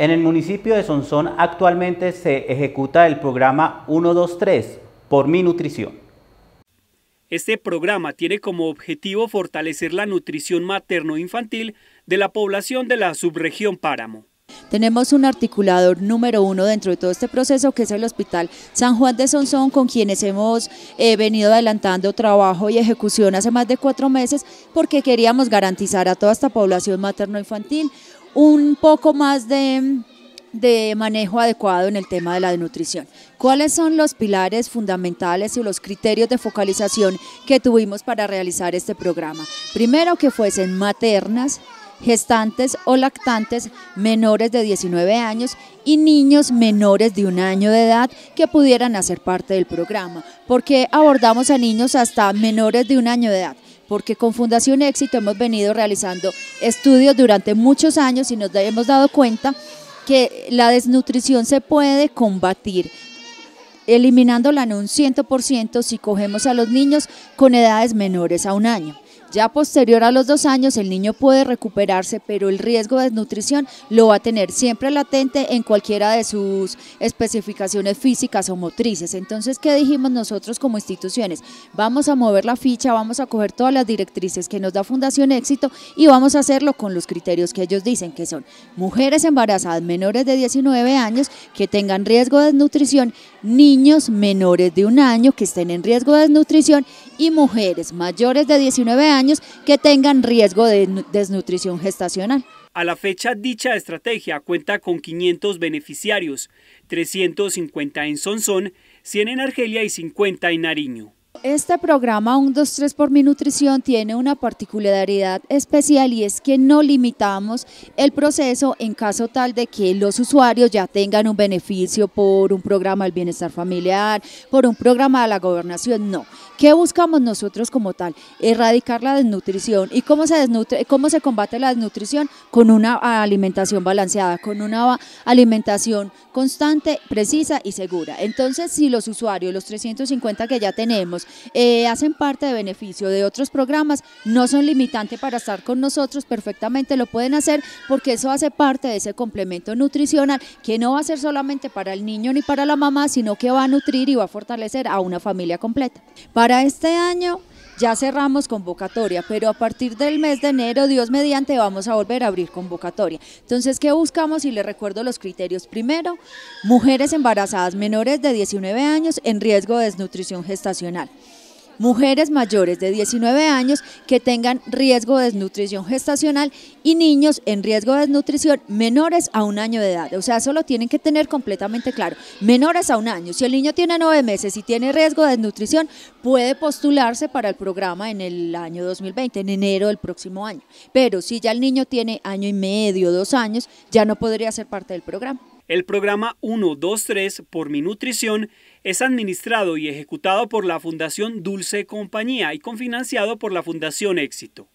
En el municipio de Sonson actualmente se ejecuta el programa 123 por mi nutrición. Este programa tiene como objetivo fortalecer la nutrición materno-infantil de la población de la subregión Páramo. Tenemos un articulador número uno dentro de todo este proceso que es el Hospital San Juan de Sonsón, con quienes hemos eh, venido adelantando trabajo y ejecución hace más de cuatro meses porque queríamos garantizar a toda esta población materno-infantil un poco más de de manejo adecuado en el tema de la nutrición. ¿Cuáles son los pilares fundamentales y los criterios de focalización que tuvimos para realizar este programa? Primero, que fuesen maternas, gestantes o lactantes menores de 19 años y niños menores de un año de edad que pudieran hacer parte del programa. porque abordamos a niños hasta menores de un año de edad? porque con Fundación Éxito hemos venido realizando estudios durante muchos años y nos hemos dado cuenta que la desnutrición se puede combatir eliminándola en un 100% si cogemos a los niños con edades menores a un año. Ya posterior a los dos años el niño puede recuperarse, pero el riesgo de desnutrición lo va a tener siempre latente en cualquiera de sus especificaciones físicas o motrices. Entonces, ¿qué dijimos nosotros como instituciones? Vamos a mover la ficha, vamos a coger todas las directrices que nos da Fundación Éxito y vamos a hacerlo con los criterios que ellos dicen, que son mujeres embarazadas menores de 19 años que tengan riesgo de desnutrición, niños menores de un año que estén en riesgo de desnutrición y mujeres mayores de 19 años que tengan riesgo de desnutrición gestacional. A la fecha, dicha estrategia cuenta con 500 beneficiarios, 350 en Sonsón, 100 en Argelia y 50 en Nariño. Este programa 1, 2, 3 por mi nutrición tiene una particularidad especial y es que no limitamos el proceso en caso tal de que los usuarios ya tengan un beneficio por un programa del bienestar familiar, por un programa de la gobernación, no. ¿Qué buscamos nosotros como tal? Erradicar la desnutrición. ¿Y cómo se, desnutre, cómo se combate la desnutrición? Con una alimentación balanceada, con una alimentación constante, precisa y segura. Entonces, si los usuarios, los 350 que ya tenemos, eh, hacen parte de beneficio de otros programas, no son limitantes para estar con nosotros, perfectamente lo pueden hacer porque eso hace parte de ese complemento nutricional que no va a ser solamente para el niño ni para la mamá, sino que va a nutrir y va a fortalecer a una familia completa. Para este año ya cerramos convocatoria, pero a partir del mes de enero, Dios mediante, vamos a volver a abrir convocatoria. Entonces, ¿qué buscamos? Y les recuerdo los criterios. Primero, mujeres embarazadas menores de 19 años en riesgo de desnutrición gestacional mujeres mayores de 19 años que tengan riesgo de desnutrición gestacional y niños en riesgo de desnutrición menores a un año de edad. O sea, eso lo tienen que tener completamente claro. Menores a un año. Si el niño tiene nueve meses y tiene riesgo de desnutrición, puede postularse para el programa en el año 2020, en enero del próximo año. Pero si ya el niño tiene año y medio, dos años, ya no podría ser parte del programa. El programa 123 por Mi Nutrición es administrado y ejecutado por la Fundación Dulce Compañía y confinanciado por la Fundación Éxito.